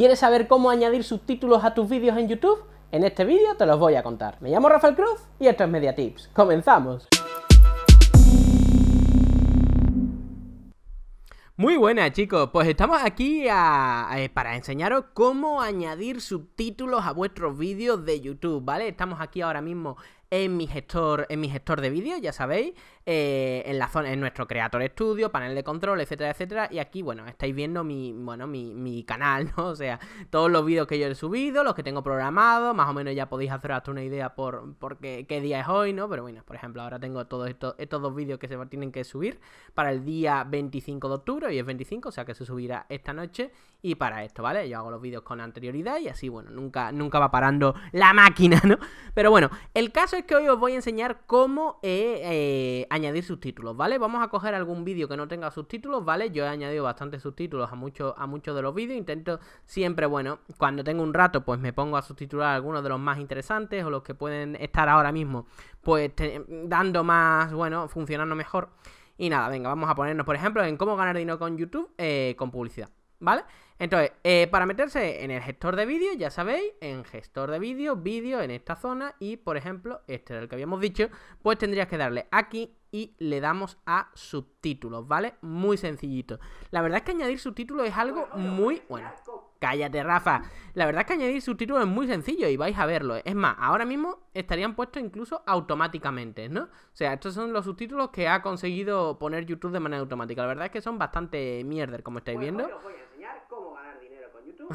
¿Quieres saber cómo añadir subtítulos a tus vídeos en YouTube? En este vídeo te los voy a contar. Me llamo Rafael Cruz y esto es Media Tips. ¡Comenzamos! Muy buenas chicos, pues estamos aquí para enseñaros cómo añadir subtítulos a vuestros vídeos de YouTube, ¿vale? Estamos aquí ahora mismo en mi gestor, en mi gestor de vídeos ya sabéis, eh, en la zona, en nuestro Creator Studio, panel de control, etcétera, etcétera. Y aquí, bueno, estáis viendo mi, bueno, mi, canal, ¿no? O sea, todos los vídeos que yo he subido, los que tengo programados, más o menos ya podéis hacer hasta una idea por, por qué, día es hoy, ¿no? Pero bueno, por ejemplo, ahora tengo todos estos, estos dos vídeos que se tienen que subir para el día 25 de octubre, y es 25, o sea que se subirá esta noche y para esto, ¿vale? Yo hago los vídeos con anterioridad y así, bueno, nunca, nunca va parando la máquina, ¿no? Pero bueno, el caso es que hoy os voy a enseñar cómo eh, eh, añadir subtítulos, ¿vale? Vamos a coger algún vídeo que no tenga subtítulos, ¿vale? Yo he añadido bastantes subtítulos a muchos a muchos de los vídeos, intento siempre, bueno, cuando tengo un rato, pues me pongo a subtitular algunos de los más interesantes o los que pueden estar ahora mismo, pues dando más, bueno, funcionando mejor. Y nada, venga, vamos a ponernos, por ejemplo, en cómo ganar dinero con YouTube eh, con publicidad, ¿vale? Entonces, eh, para meterse en el gestor de vídeo, ya sabéis, en gestor de vídeo, vídeo en esta zona y, por ejemplo, este era el que habíamos dicho, pues tendrías que darle aquí y le damos a subtítulos, ¿vale? Muy sencillito. La verdad es que añadir subtítulos es algo muy... Bueno, cállate, Rafa. La verdad es que añadir subtítulos es muy sencillo y vais a verlo. Es más, ahora mismo estarían puestos incluso automáticamente, ¿no? O sea, estos son los subtítulos que ha conseguido poner YouTube de manera automática. La verdad es que son bastante mierder, como estáis viendo.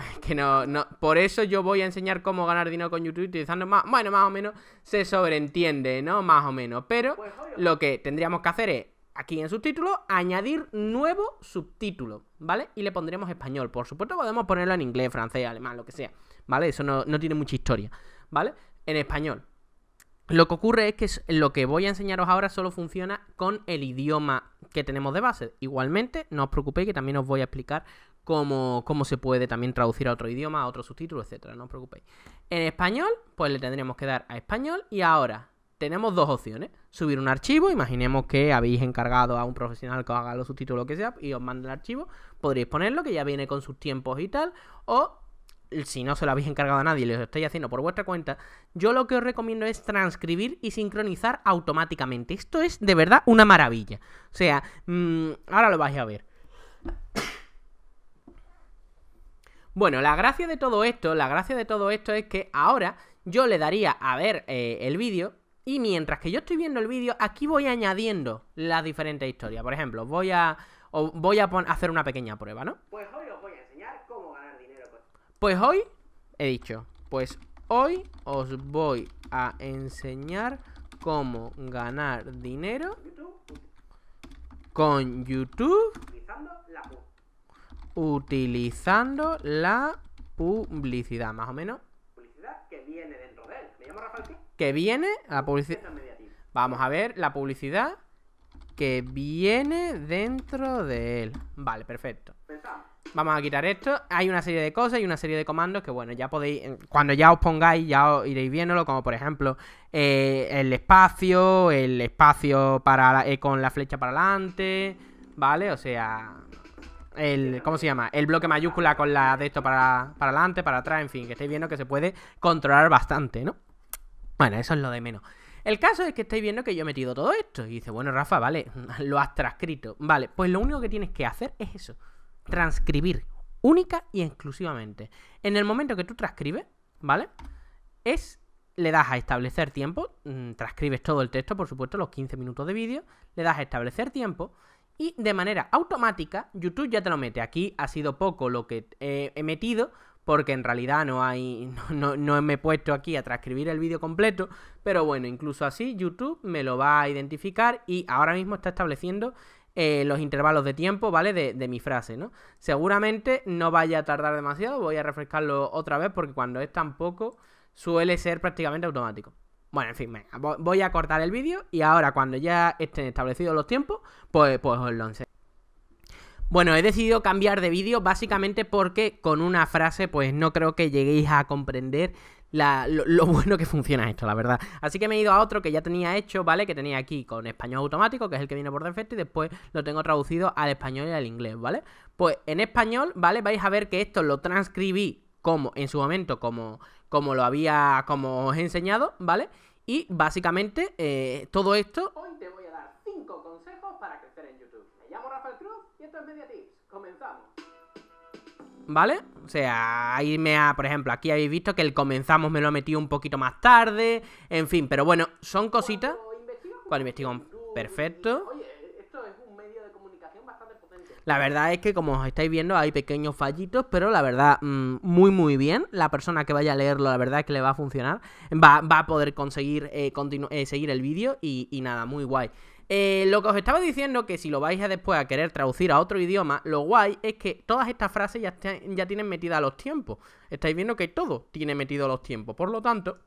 que no, Por eso yo voy a enseñar cómo ganar dinero con YouTube utilizando más. Bueno, más o menos se sobreentiende, ¿no? Más o menos. Pero pues, lo que tendríamos que hacer es, aquí en subtítulo, añadir nuevo subtítulo, ¿vale? Y le pondremos español. Por supuesto, podemos ponerlo en inglés, francés, alemán, lo que sea. ¿Vale? Eso no, no tiene mucha historia, ¿vale? En español. Lo que ocurre es que lo que voy a enseñaros ahora solo funciona con el idioma que tenemos de base. Igualmente, no os preocupéis que también os voy a explicar cómo, se puede también traducir a otro idioma, a otro subtítulo, etcétera, no os preocupéis. En español, pues le tendremos que dar a español y ahora tenemos dos opciones. Subir un archivo, imaginemos que habéis encargado a un profesional que os haga los subtítulos lo que sea y os manda el archivo, podréis ponerlo que ya viene con sus tiempos y tal, o si no se lo habéis encargado a nadie y lo estáis haciendo por vuestra cuenta, yo lo que os recomiendo es transcribir y sincronizar automáticamente. Esto es de verdad una maravilla. O sea, mm, ahora lo vais a ver. Bueno, la gracia de todo esto, la gracia de todo esto es que ahora yo le daría a ver eh, el vídeo y mientras que yo estoy viendo el vídeo, aquí voy añadiendo las diferentes historias. Por ejemplo, voy a, voy a hacer una pequeña prueba, ¿no? Pues hoy os voy a enseñar cómo ganar dinero. Con... Pues hoy, he dicho, pues hoy os voy a enseñar cómo ganar dinero YouTube. con YouTube. Utilizando la utilizando la publicidad, más o menos. Publicidad que viene dentro de él. Me llamo Rafael Que viene la publicidad. Vamos a ver la publicidad que viene dentro de él. Vale, perfecto. Vamos a quitar esto. Hay una serie de cosas y una serie de comandos que, bueno, ya podéis. Cuando ya os pongáis, ya iréis viéndolo. Como por ejemplo, eh, el espacio, el espacio para eh, con la flecha para adelante. ¿Vale? O sea, el, ¿cómo se llama? El bloque mayúscula con la de esto para, para adelante, para atrás, en fin, que estáis viendo que se puede controlar bastante, ¿no? Bueno, eso es lo de menos. El caso es que estáis viendo que yo he metido todo esto. Y dice, bueno, Rafa, vale, lo has transcrito. Vale, pues lo único que tienes que hacer es eso. Transcribir. Única y exclusivamente. En el momento que tú transcribes, ¿vale? Es le das a establecer tiempo, mm, transcribes todo el texto, por supuesto, los 15 minutos de vídeo, le das a establecer tiempo, y de manera automática YouTube ya te lo mete. Aquí ha sido poco lo que he metido, porque en realidad no hay no, me he puesto aquí a transcribir el vídeo completo, pero bueno, incluso así YouTube me lo va a identificar y ahora mismo está estableciendo eh, los intervalos de tiempo, ¿vale? De, de, mi frase, ¿no? Seguramente no vaya a tardar demasiado, voy a refrescarlo otra vez porque cuando es tan poco suele ser prácticamente automático. Bueno, en fin, voy a cortar el vídeo y ahora cuando ya estén establecidos los tiempos, pues, pues os lo enseño. Bueno, he decidido cambiar de vídeo básicamente porque con una frase pues no creo que lleguéis a comprender lo, lo, bueno que funciona esto, la verdad. Así que me he ido a otro que ya tenía hecho, ¿vale? Que tenía aquí con español automático, que es el que viene por defecto, y después lo tengo traducido al español y al inglés, ¿vale? Pues en español, ¿vale? Vais a ver que esto lo transcribí como en su momento, como, como lo había, como os he enseñado, ¿vale? Y básicamente eh, todo esto... Hoy te voy a dar cinco consejos para crecer en YouTube. Me llamo Rafael Cruz y esto es Media Tips. Comenzamos. ¿Vale? O sea, ahí me ha, por ejemplo, aquí habéis visto que el comenzamos me lo ha metido un poquito más tarde, en fin, pero bueno, son cositas... Cuando investigamos, perfecto. La verdad es que, como os estáis viendo, hay pequeños fallitos, pero la verdad, mm, muy, muy bien. La persona que vaya a leerlo, la verdad es que le va a funcionar. Va, a poder conseguir eh, eh, seguir el vídeo y, nada, muy guay. Eh, lo que os estaba diciendo, que si lo vais a después a querer traducir a otro idioma, lo guay es que todas estas frases ya, ya tienen metidas los tiempos. Estáis viendo que todo tiene metido los tiempos. Por lo tanto,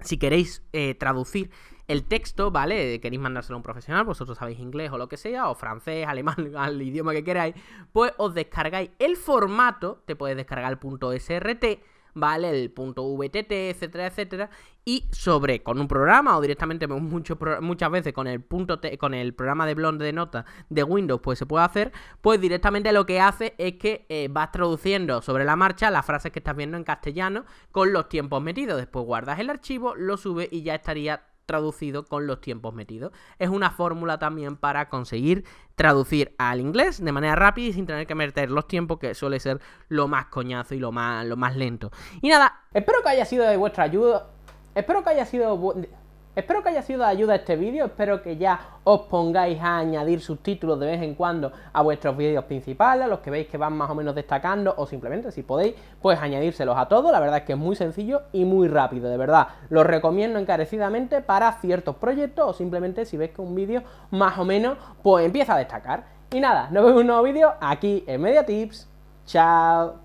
si queréis eh, traducir el texto, ¿vale? Queréis mandárselo a un profesional, vosotros sabéis inglés o lo que sea, o francés, alemán, el idioma que queráis, pues os descargáis el formato, te puedes descargar el punto SRT ¿vale? El punto VTT, etcétera, etcétera. Y sobre con un programa o directamente muchas veces con el, punto con el programa de blonde de notas de Windows, pues se puede hacer, pues directamente lo que hace es que eh, vas traduciendo sobre la marcha las frases que estás viendo en castellano con los tiempos metidos. Después guardas el archivo, lo subes y ya estaría traducido con los tiempos metidos. Es una fórmula también para conseguir traducir al inglés de manera rápida y sin tener que meter los tiempos que suele ser lo más coñazo y lo más, lo más lento. Y nada, espero que haya sido de vuestra ayuda. Espero que haya sido... Espero que haya sido de ayuda este vídeo, espero que ya os pongáis a añadir subtítulos de vez en cuando a vuestros vídeos principales, a los que veis que van más o menos destacando, o simplemente, si podéis, pues añadírselos a todos, la verdad es que es muy sencillo y muy rápido, de verdad, lo recomiendo encarecidamente para ciertos proyectos, o simplemente si veis que un vídeo más o menos, pues empieza a destacar. Y nada, nos vemos en un nuevo vídeo aquí en Media Tips, chao.